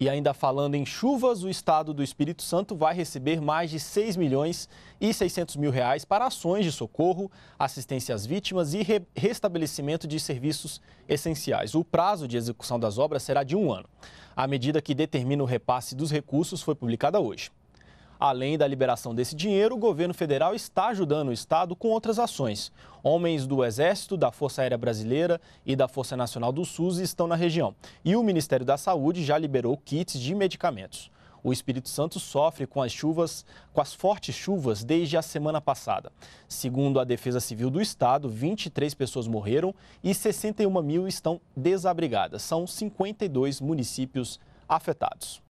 E ainda falando em chuvas, o estado do Espírito Santo vai receber mais de 6 milhões e 600 mil reais para ações de socorro, assistência às vítimas e re restabelecimento de serviços essenciais. O prazo de execução das obras será de um ano. A medida que determina o repasse dos recursos foi publicada hoje. Além da liberação desse dinheiro, o governo federal está ajudando o Estado com outras ações. Homens do Exército, da Força Aérea Brasileira e da Força Nacional do SUS estão na região. E o Ministério da Saúde já liberou kits de medicamentos. O Espírito Santo sofre com as chuvas, com as fortes chuvas desde a semana passada. Segundo a Defesa Civil do Estado, 23 pessoas morreram e 61 mil estão desabrigadas. São 52 municípios afetados.